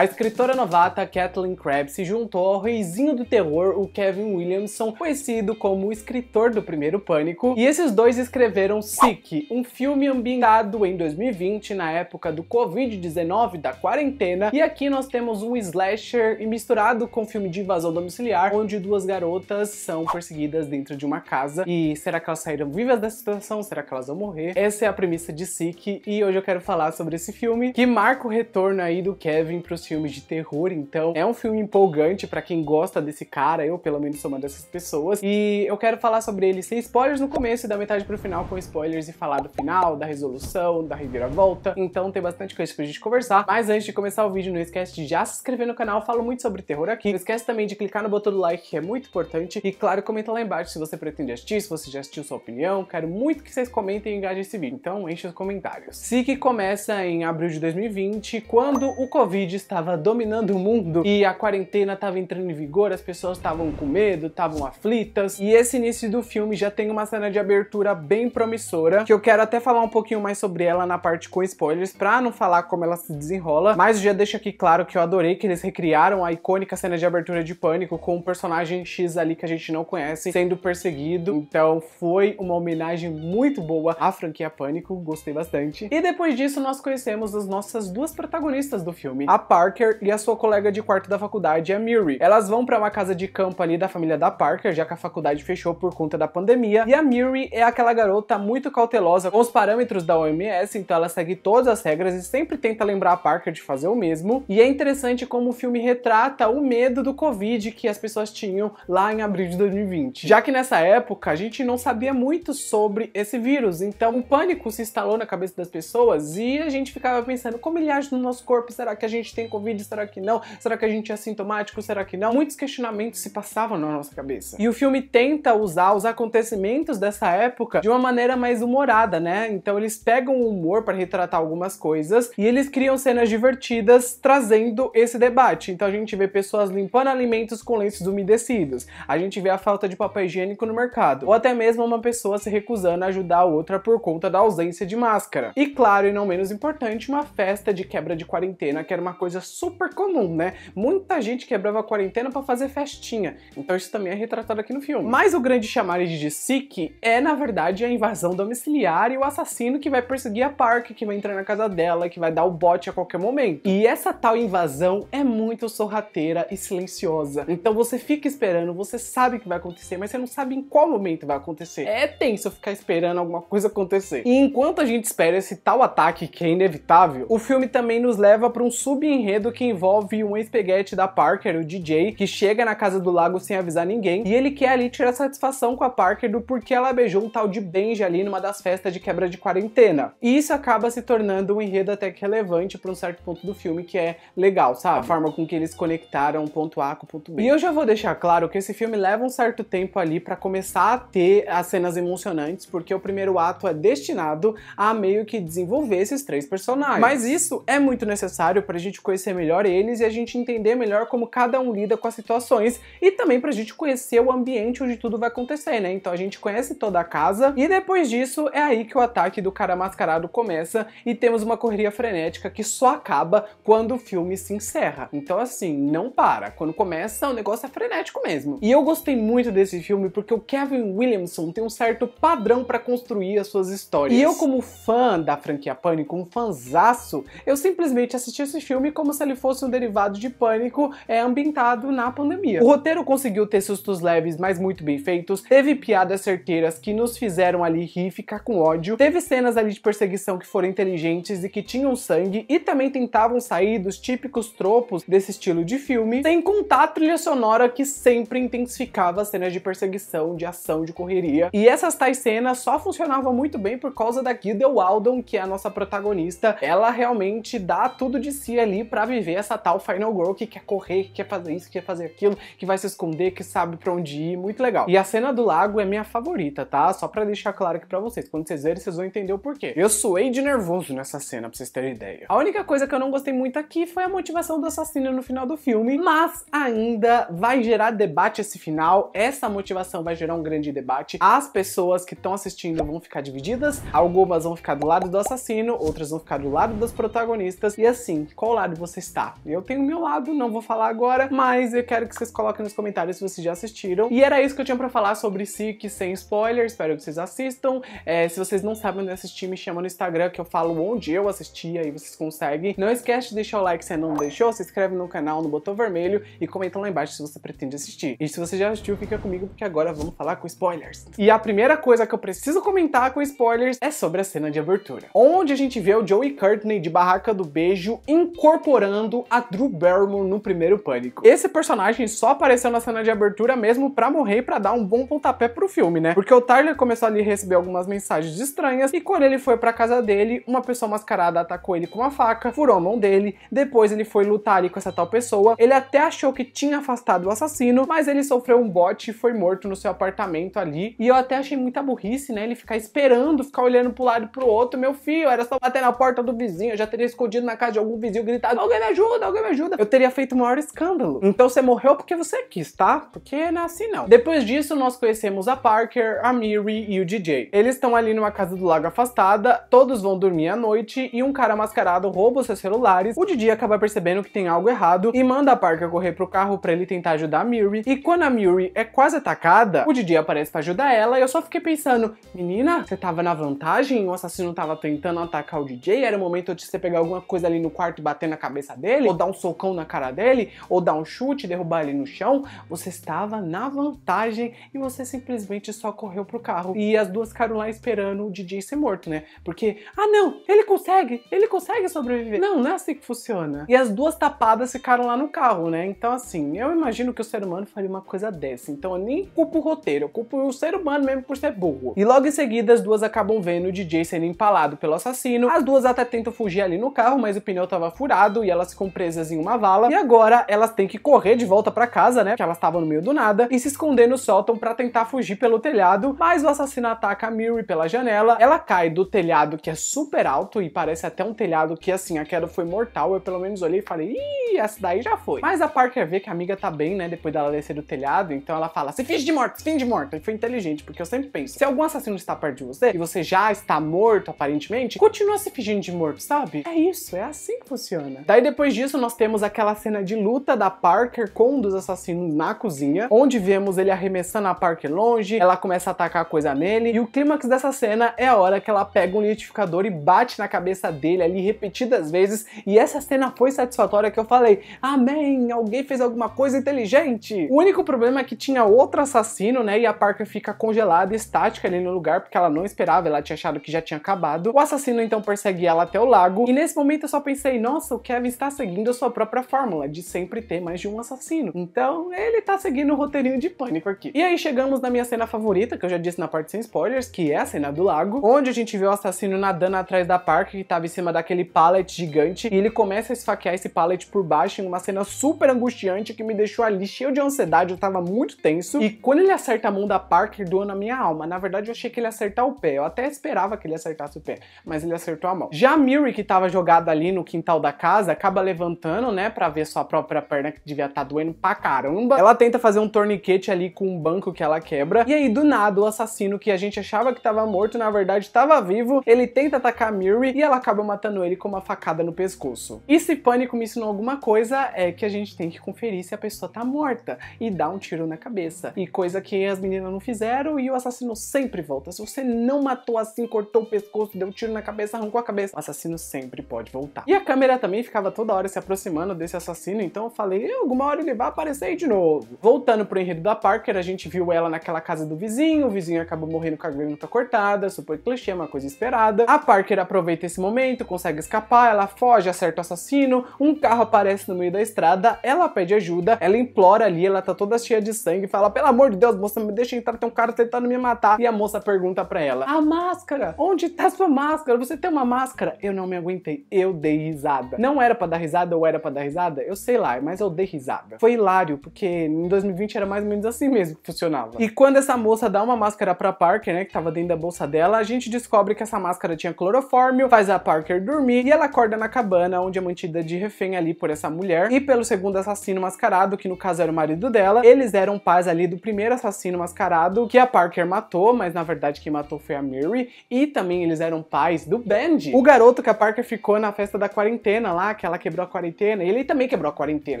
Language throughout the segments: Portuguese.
A escritora novata Kathleen Crabb se juntou ao reizinho do terror, o Kevin Williamson, conhecido como o escritor do primeiro Pânico, e esses dois escreveram Sick, um filme ambientado em 2020, na época do Covid-19, da quarentena, e aqui nós temos um slasher misturado com filme de invasão domiciliar, onde duas garotas são perseguidas dentro de uma casa, e será que elas saíram vivas dessa situação? Será que elas vão morrer? Essa é a premissa de Sick, e hoje eu quero falar sobre esse filme, que marca o retorno aí do Kevin para os filmes de terror, então é um filme empolgante para quem gosta desse cara, eu pelo menos sou uma dessas pessoas. E eu quero falar sobre ele sem spoilers no começo e da metade pro final com spoilers e falar do final, da resolução, da reviravolta. Então tem bastante coisa pra gente conversar. Mas antes de começar o vídeo, não esquece de já se inscrever no canal, falo muito sobre terror aqui. Não esquece também de clicar no botão do like, que é muito importante. E claro, comenta lá embaixo se você pretende assistir, se você já assistiu sua opinião. Quero muito que vocês comentem e engajem esse vídeo, então enche os comentários. SIC começa em abril de 2020, quando o Covid está estava dominando o mundo e a quarentena estava entrando em vigor, as pessoas estavam com medo, estavam aflitas. E esse início do filme já tem uma cena de abertura bem promissora, que eu quero até falar um pouquinho mais sobre ela na parte com spoilers, pra não falar como ela se desenrola, mas já deixo aqui claro que eu adorei que eles recriaram a icônica cena de abertura de Pânico com um personagem X ali que a gente não conhece sendo perseguido, então foi uma homenagem muito boa à franquia Pânico, gostei bastante. E depois disso nós conhecemos as nossas duas protagonistas do filme, a Parker e a sua colega de quarto da faculdade, a Miri. Elas vão para uma casa de campo ali da família da Parker, já que a faculdade fechou por conta da pandemia, e a Miri é aquela garota muito cautelosa com os parâmetros da OMS, então ela segue todas as regras e sempre tenta lembrar a Parker de fazer o mesmo. E é interessante como o filme retrata o medo do Covid que as pessoas tinham lá em abril de 2020. Já que nessa época a gente não sabia muito sobre esse vírus, então o pânico se instalou na cabeça das pessoas e a gente ficava pensando como ele age no nosso corpo, será que a gente tem Covid? Será que não? Será que a gente é sintomático? Será que não? Muitos questionamentos se passavam na nossa cabeça. E o filme tenta usar os acontecimentos dessa época de uma maneira mais humorada, né? Então eles pegam o humor para retratar algumas coisas e eles criam cenas divertidas trazendo esse debate. Então a gente vê pessoas limpando alimentos com lenços umedecidos, a gente vê a falta de papel higiênico no mercado, ou até mesmo uma pessoa se recusando a ajudar a outra por conta da ausência de máscara. E claro, e não menos importante, uma festa de quebra de quarentena, que era uma coisa coisa super comum, né? Muita gente quebrava a quarentena para fazer festinha. Então isso também é retratado aqui no filme. Mas o grande chamar de Siki é, na verdade, a invasão domiciliar e o assassino que vai perseguir a Park, que vai entrar na casa dela, que vai dar o bote a qualquer momento. E essa tal invasão é muito sorrateira e silenciosa. Então você fica esperando, você sabe que vai acontecer, mas você não sabe em qual momento vai acontecer. É tenso ficar esperando alguma coisa acontecer. E enquanto a gente espera esse tal ataque que é inevitável, o filme também nos leva para um sub enredo que envolve um espaguete da Parker, o DJ, que chega na casa do lago sem avisar ninguém, e ele quer ali tirar satisfação com a Parker do porquê ela beijou um tal de Benji ali numa das festas de quebra de quarentena. E isso acaba se tornando um enredo até que relevante para um certo ponto do filme, que é legal, sabe? A forma com que eles conectaram ponto A com ponto B. E eu já vou deixar claro que esse filme leva um certo tempo ali para começar a ter as cenas emocionantes, porque o primeiro ato é destinado a meio que desenvolver esses três personagens. Mas isso é muito necessário para a gente conhecer conhecer melhor eles e a gente entender melhor como cada um lida com as situações e também para a gente conhecer o ambiente onde tudo vai acontecer, né? Então a gente conhece toda a casa e depois disso é aí que o ataque do cara mascarado começa e temos uma correria frenética que só acaba quando o filme se encerra. Então assim, não para. Quando começa, o negócio é frenético mesmo. E eu gostei muito desse filme porque o Kevin Williamson tem um certo padrão para construir as suas histórias. E eu como fã da franquia Pânico, um fanzaço, eu simplesmente assisti esse filme como como se ele fosse um derivado de pânico é, ambientado na pandemia. O roteiro conseguiu ter sustos leves, mas muito bem feitos, teve piadas certeiras que nos fizeram ali rir e ficar com ódio, teve cenas ali de perseguição que foram inteligentes e que tinham sangue e também tentavam sair dos típicos tropos desse estilo de filme, sem contar a trilha sonora que sempre intensificava cenas de perseguição, de ação, de correria. E essas tais cenas só funcionavam muito bem por causa da Gidel Waldon, que é a nossa protagonista. Ela realmente dá tudo de si ali para para viver essa tal final girl que quer correr, que quer fazer isso, que quer fazer aquilo, que vai se esconder, que sabe para onde ir, muito legal. E a cena do lago é minha favorita, tá? Só para deixar claro aqui para vocês, quando vocês verem, vocês vão entender o porquê. Eu suei de nervoso nessa cena, pra vocês terem ideia. A única coisa que eu não gostei muito aqui foi a motivação do assassino no final do filme, mas ainda vai gerar debate esse final, essa motivação vai gerar um grande debate. As pessoas que estão assistindo vão ficar divididas, algumas vão ficar do lado do assassino, outras vão ficar do lado das protagonistas, e assim, qual lado você você está. Eu tenho meu lado, não vou falar agora, mas eu quero que vocês coloquem nos comentários se vocês já assistiram. E era isso que eu tinha para falar sobre SIC sem spoiler, espero que vocês assistam. É, se vocês não sabem onde assistir, me chama no Instagram que eu falo onde eu assisti, aí vocês conseguem. Não esquece de deixar o like se não deixou, se inscreve no canal no botão vermelho e comenta lá embaixo se você pretende assistir. E se você já assistiu, fica comigo porque agora vamos falar com spoilers. E a primeira coisa que eu preciso comentar com spoilers é sobre a cena de abertura, onde a gente vê o Joey Courtney de Barraca do Beijo incorporando decorando a Drew Barrymore no primeiro Pânico. Esse personagem só apareceu na cena de abertura mesmo pra morrer para pra dar um bom pontapé pro filme, né? Porque o Tyler começou ali a receber algumas mensagens estranhas e quando ele foi pra casa dele, uma pessoa mascarada atacou ele com uma faca, furou a mão dele, depois ele foi lutar ali com essa tal pessoa, ele até achou que tinha afastado o assassino, mas ele sofreu um bote e foi morto no seu apartamento ali. E eu até achei muita burrice, né? Ele ficar esperando, ficar olhando pro lado e pro outro. Meu filho, era só bater na porta do vizinho, eu já teria escondido na casa de algum vizinho, gritado alguém me ajuda, alguém me ajuda. Eu teria feito o maior escândalo. Então você morreu porque você quis, tá? Porque não é assim não. Depois disso, nós conhecemos a Parker, a Miri e o DJ. Eles estão ali numa casa do lago afastada, todos vão dormir à noite e um cara mascarado rouba seus celulares. O DJ acaba percebendo que tem algo errado e manda a Parker correr pro carro para ele tentar ajudar a Miri. E quando a Miri é quase atacada, o DJ aparece para ajudar ela e eu só fiquei pensando, menina, você tava na vantagem? O assassino tava tentando atacar o DJ? Era o momento de você pegar alguma coisa ali no quarto e bater na cabeça? cabeça dele, ou dar um socão na cara dele, ou dar um chute, derrubar ele no chão, você estava na vantagem e você simplesmente só correu pro carro. E as duas ficaram lá esperando o DJ ser morto, né? Porque, ah não, ele consegue, ele consegue sobreviver. Não, não é assim que funciona. E as duas tapadas ficaram lá no carro, né? Então assim, eu imagino que o ser humano faria uma coisa dessa. Então eu nem culpo o roteiro, eu culpo o ser humano mesmo por ser burro. E logo em seguida as duas acabam vendo o DJ sendo empalado pelo assassino. As duas até tentam fugir ali no carro, mas o pneu tava furado e elas ficam presas em uma vala. E agora elas têm que correr de volta para casa, né? Que elas estavam no meio do nada e se esconder no sótão para tentar fugir pelo telhado. Mas o assassino ataca a Miri pela janela. Ela cai do telhado que é super alto e parece até um telhado que assim a queda foi mortal. Eu pelo menos olhei e falei, ih, essa daí já foi. Mas a Parker vê que a amiga tá bem, né? Depois dela descer do telhado, então ela fala: se finge de morto, se finge de morto. E foi inteligente, porque eu sempre penso: se algum assassino está perto de você e você já está morto aparentemente, continua se fingindo de morto, sabe? É isso, é assim que funciona. Daí depois disso nós temos aquela cena de luta da Parker com um dos assassinos na cozinha, onde vemos ele arremessando a Parker longe, ela começa a atacar a coisa nele, e o clímax dessa cena é a hora que ela pega um liquidificador e bate na cabeça dele ali repetidas vezes, e essa cena foi satisfatória que eu falei, amém, alguém fez alguma coisa inteligente. O único problema é que tinha outro assassino, né, e a Parker fica congelada, estática ali no lugar, porque ela não esperava, ela tinha achado que já tinha acabado. O assassino então persegue ela até o lago, e nesse momento eu só pensei, nossa, o que deve estar seguindo a sua própria fórmula de sempre ter mais de um assassino. Então, ele tá seguindo o roteirinho de pânico aqui. E aí chegamos na minha cena favorita, que eu já disse na parte sem spoilers, que é a cena do lago, onde a gente vê o assassino nadando atrás da Parker, que tava em cima daquele pallet gigante, e ele começa a esfaquear esse pallet por baixo em uma cena super angustiante que me deixou ali cheio de ansiedade, eu tava muito tenso. E quando ele acerta a mão da Parker, doa na minha alma. Na verdade, eu achei que ele ia acertar o pé. Eu até esperava que ele acertasse o pé, mas ele acertou a mão. Já a Miri, que tava jogada ali no quintal da casa, casa, acaba levantando, né, pra ver sua própria perna que devia estar tá doendo pra caramba. Ela tenta fazer um torniquete ali com um banco que ela quebra. E aí, do nada, o assassino que a gente achava que tava morto, na verdade tava vivo, ele tenta atacar a Miri e ela acaba matando ele com uma facada no pescoço. E se Pânico me ensinou alguma coisa, é que a gente tem que conferir se a pessoa tá morta e dar um tiro na cabeça. E coisa que as meninas não fizeram e o assassino sempre volta. Se você não matou assim, cortou o pescoço, deu um tiro na cabeça, arrancou a cabeça, o assassino sempre pode voltar. E a câmera também fica ficava toda hora se aproximando desse assassino, então eu falei, alguma hora ele vai aparecer aí de novo. Voltando pro enredo da Parker, a gente viu ela naquela casa do vizinho, o vizinho acabou morrendo com a garganta cortada, super clichê, uma coisa esperada. A Parker aproveita esse momento, consegue escapar, ela foge, acerta o assassino, um carro aparece no meio da estrada, ela pede ajuda, ela implora ali, ela tá toda cheia de sangue, fala, pelo amor de Deus, moça, me deixa entrar, tem um cara tentando me matar. E a moça pergunta pra ela, a máscara, onde tá sua máscara? Você tem uma máscara? Eu não me aguentei, eu dei risada. Não é era para dar risada ou era para dar risada, eu sei lá, mas eu dei risada. Foi hilário, porque em 2020 era mais ou menos assim mesmo que funcionava. E quando essa moça dá uma máscara pra Parker, né, que tava dentro da bolsa dela, a gente descobre que essa máscara tinha clorofórmio, faz a Parker dormir e ela acorda na cabana, onde é mantida de refém ali por essa mulher e pelo segundo assassino mascarado, que no caso era o marido dela. Eles eram pais ali do primeiro assassino mascarado que a Parker matou, mas na verdade quem matou foi a Mary. E também eles eram pais do Benji, o garoto que a Parker ficou na festa da quarentena lá que ela quebrou a quarentena, e ele também quebrou a quarentena.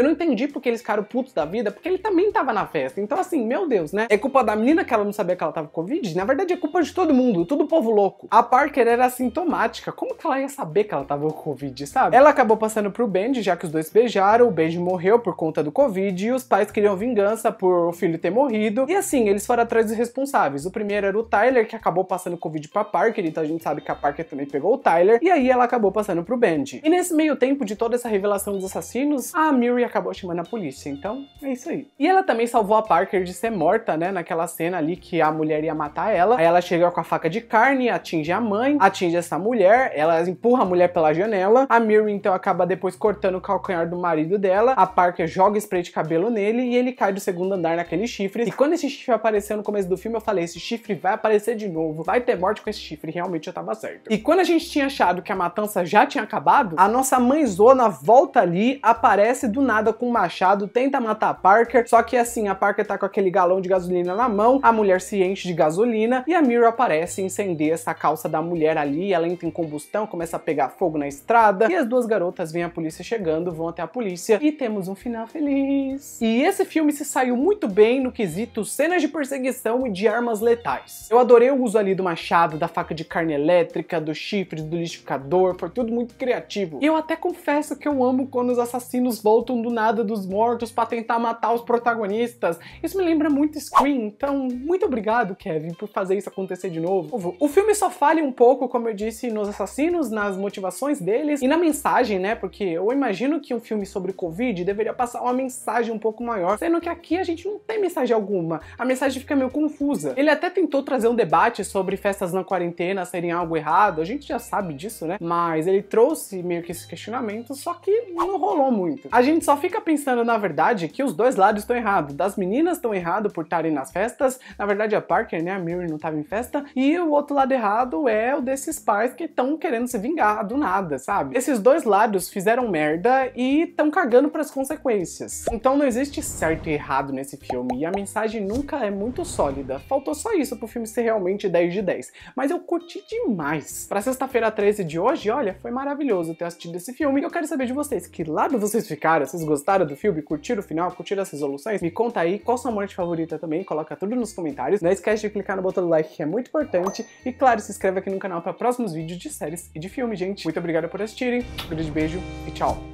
Eu não entendi porque eles ficaram putos da vida, porque ele também tava na festa. Então, assim, meu Deus, né? É culpa da menina que ela não sabia que ela tava com Covid? Na verdade, é culpa de todo mundo, todo povo louco. A Parker era sintomática. Como que ela ia saber que ela tava com Covid, sabe? Ela acabou passando pro Benji, já que os dois beijaram, o Benji morreu por conta do Covid, e os pais queriam vingança por o filho ter morrido. E assim, eles foram atrás dos responsáveis. O primeiro era o Tyler, que acabou passando Covid pra Parker, então a gente sabe que a Parker também pegou o Tyler, e aí ela acabou passando pro Benji. E nesse meio tempo, tempo de toda essa revelação dos assassinos, a Miri acabou chamando a polícia. Então, é isso aí. E ela também salvou a Parker de ser morta, né? Naquela cena ali que a mulher ia matar ela. Aí ela chega com a faca de carne, atinge a mãe, atinge essa mulher, ela empurra a mulher pela janela. A Miri então acaba depois cortando o calcanhar do marido dela. A Parker joga spray de cabelo nele e ele cai do segundo andar naquele chifre. E quando esse chifre apareceu no começo do filme, eu falei: esse chifre vai aparecer de novo, vai ter morte com esse chifre. Realmente eu tava certo. E quando a gente tinha achado que a matança já tinha acabado, a nossa mãe Zona volta ali, aparece do nada com o machado, tenta matar a Parker, só que assim, a Parker tá com aquele galão de gasolina na mão, a mulher se enche de gasolina e a Mirror aparece incender essa calça da mulher ali, ela entra em combustão, começa a pegar fogo na estrada e as duas garotas vêm a polícia chegando, vão até a polícia e temos um final feliz. E esse filme se saiu muito bem no quesito cenas de perseguição e de armas letais. Eu adorei o uso ali do machado, da faca de carne elétrica, do chifre, do liquidificador, foi tudo muito criativo. E eu até confundi confesso que eu amo quando os assassinos voltam do nada dos mortos para tentar matar os protagonistas. Isso me lembra muito Scream, então muito obrigado, Kevin, por fazer isso acontecer de novo. O filme só falha um pouco, como eu disse, nos assassinos, nas motivações deles e na mensagem, né? Porque eu imagino que um filme sobre Covid deveria passar uma mensagem um pouco maior, sendo que aqui a gente não tem mensagem alguma. A mensagem fica meio confusa. Ele até tentou trazer um debate sobre festas na quarentena serem algo errado, a gente já sabe disso, né? Mas ele trouxe meio que esse questionamento relacionamento, só que não rolou muito. A gente só fica pensando, na verdade, que os dois lados estão errados. Das meninas estão errado por estarem nas festas, na verdade a Parker, né, a Miriam não estava em festa, e o outro lado errado é o desses pais que estão querendo se vingar do nada, sabe? Esses dois lados fizeram merda e estão cagando para as consequências. Então não existe certo e errado nesse filme, e a mensagem nunca é muito sólida. Faltou só isso pro filme ser realmente 10 de 10. Mas eu curti demais. Pra sexta-feira 13 de hoje, olha, foi maravilhoso ter assistido esse filme filme. Eu quero saber de vocês, que lado vocês ficaram? Vocês gostaram do filme? Curtiram o final? Curtiram as resoluções? Me conta aí qual sua morte favorita também, coloca tudo nos comentários. Não esquece de clicar no botão do like, que é muito importante. E claro, se inscreve aqui no canal para próximos vídeos de séries e de filme, gente. Muito obrigado por assistirem, um grande beijo e tchau!